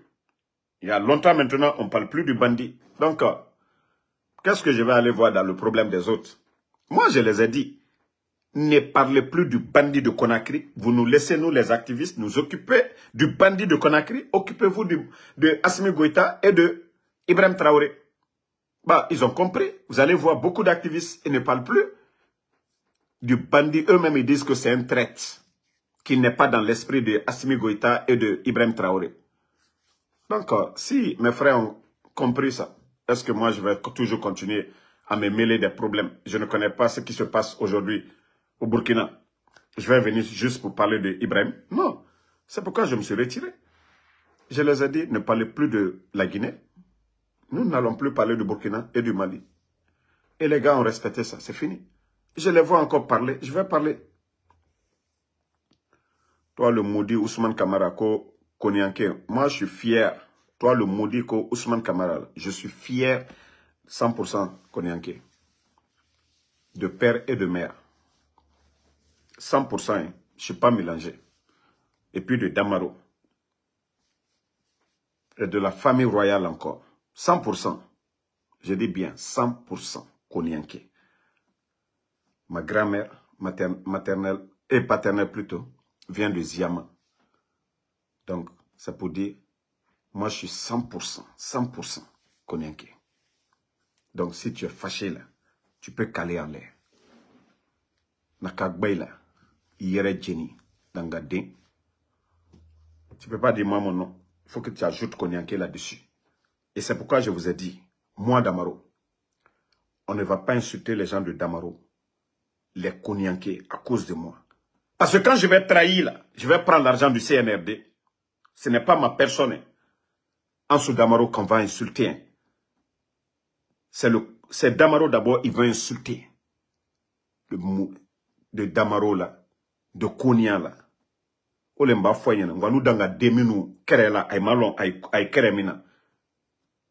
il y a longtemps maintenant, on ne parle plus du bandit. Donc, euh, qu'est-ce que je vais aller voir dans le problème des autres moi, je les ai dit. Ne parlez plus du bandit de Conakry. Vous nous laissez, nous les activistes, nous occuper du bandit de Conakry. Occupez-vous de, de Goïta et de Ibrahim Traoré. Bah, ils ont compris. Vous allez voir beaucoup d'activistes ils ne parlent plus du bandit. Eux-mêmes, ils disent que c'est un traite qui n'est pas dans l'esprit de Assimi Goïta et de Ibrahim Traoré. Donc, si mes frères ont compris ça, est-ce que moi, je vais toujours continuer à me mêler des problèmes. Je ne connais pas ce qui se passe aujourd'hui au Burkina. Je vais venir juste pour parler de Ibrahim. Non, c'est pourquoi je me suis retiré. Je les ai dit, ne parlez plus de la Guinée. Nous n'allons plus parler du Burkina et du Mali. Et les gars ont respecté ça, c'est fini. Je les vois encore parler, je vais parler. Toi, le maudit Ousmane Kamara, Konyanke, moi, je suis fier. Toi, le maudit Ousmane Kamara, je suis fier 100% Konyanke, de père et de mère. 100%, je ne suis pas mélangé. Et puis de Damaro. Et de la famille royale encore. 100%. Je dis bien 100% Konyanke. Ma grand-mère maternelle et paternelle plutôt vient de Ziyama. Donc, ça peut dire, moi je suis 100%, 100% Konyanke. Donc, si tu es fâché, là, tu peux caler en l'air. Tu là, Jenny, dans Tu peux pas dire moi mon nom. Il faut que tu ajoutes Konyanke là-dessus. Et c'est pourquoi je vous ai dit, moi, Damaro, on ne va pas insulter les gens de Damaro, les Konyanke à cause de moi. Parce que quand je vais trahir, là, je vais prendre l'argent du CNRD. Ce n'est pas ma personne. Hein. En Damaro qu'on va insulter. Hein. c'est Damaro d'abord, il va insulter. De, de Damaro là, de Konya là. Olemba foyen, on va nous dans la deminu, kerela, ay malon, ay keremina.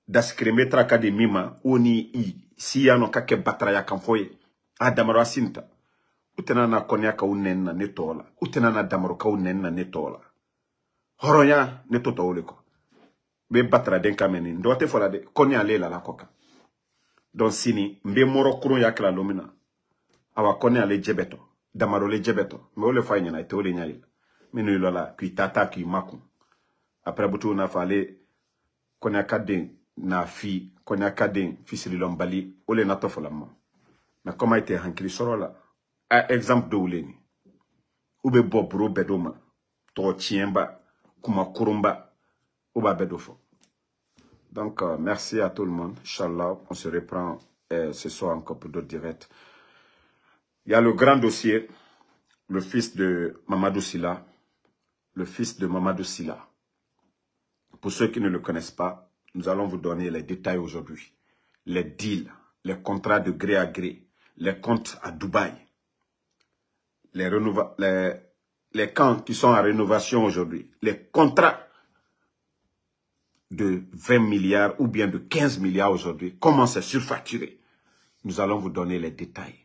Daskreme traka de mima, oni i, si yano kake batraya kanfoye. A ah, Damaro asinta. Utena na Konya ka unen na netola. Utena na Damaro ka unen na netola. Horonya, netota oleko. Be batra den kameni, ndote fola de, Konya lela la koka. don sini n be mɔrɔ y'a kila lon awa kone ale jebeto damaro jɛbɛtɔ mɛ o le fa ɲɛna ite o le ɲa yila minnu ye lɔla k'i ta ta k'i makun après butuw n'a fale kone akade n'a fi kɔniyaka den fisirilɔnbali lombali ole natɔ fɔla ma na koma ite hankili sɔrɔ la a exemple do le ni u be bɔ boro bɛɛ do kuma kurumba uba bedofo Donc, euh, merci à tout le monde. Inch'Allah, on se reprend euh, ce soir encore pour d'autres directs. Il y a le grand dossier, le fils de Mamadou Silla, le fils de Mamadou Silla. Pour ceux qui ne le connaissent pas, nous allons vous donner les détails aujourd'hui. Les deals, les contrats de gré à gré, les comptes à Dubaï, les, les camps qui sont en rénovation aujourd'hui, les contrats de 20 milliards ou bien de 15 milliards aujourd'hui, comment c'est surfacturé Nous allons vous donner les détails,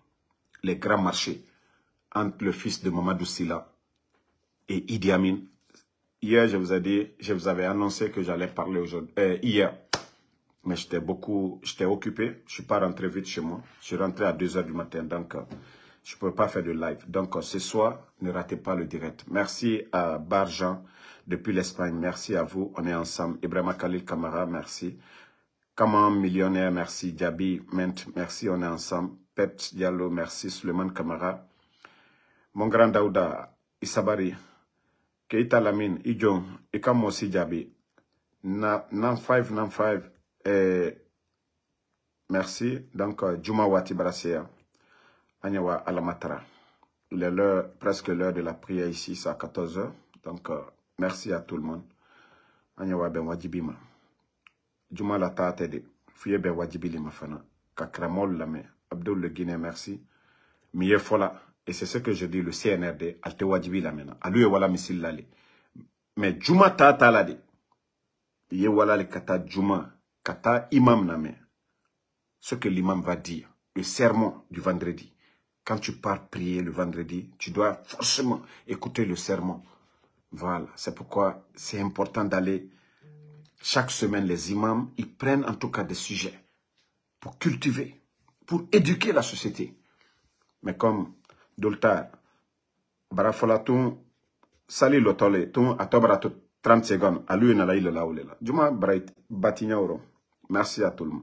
les grands marchés entre le fils de Mamadou Sila et Idi Amin. Hier, je vous ai dit, je vous avais annoncé que j'allais parler aujourd'hui, euh, hier. Mais j'étais beaucoup, j'étais occupé. Je suis pas rentré vite chez moi. Je suis rentré à 2 heures du matin, donc euh, je ne peux pas faire de live. Donc euh, ce soir, ne ratez pas le direct. Merci à Barjan. Depuis l'Espagne, merci à vous. On est ensemble. Ibrahima Khalil Kamara, merci. Kaman Millionnaire, merci. Diaby Ment, merci. On est ensemble. Pep Diallo, merci. Suleiman Kamara. Mon grand Daouda, Isabari. Keita Lamine, Ijon, aussi Diaby. Nan 5, Nan 5. Eh, merci. Donc, euh, Juma Wati Anya Anyawa Alamatara. Il est presque l'heure de la prière ici, c'est à 14h. Donc, euh, Merci à tout le monde. Anyawa ben wajibi ma. Juma la taate de. Fuye ben wajibi li fana. Kakramol la me. Abdoul le Guinée, merci. Miye fola. Et c'est ce que je dis, le CNRD, alte wajibi la mena. Alu wala misil la li. Mais Juma taata la de. Ye wala le kata Juma. Kata imam na me. Ce que l'imam va dire. Le sermon du vendredi. Quand tu pars prier le vendredi, tu dois forcément écouter le sermon voilà, c'est pourquoi c'est important d'aller chaque semaine, les imams, ils prennent en tout cas des sujets pour cultiver, pour éduquer la société. Mais comme Doltar, Barafolaton, Sali Lotole, Ton Atobarato, 30 secondes, à lui, il Juma Batignauro. Merci à tout le monde.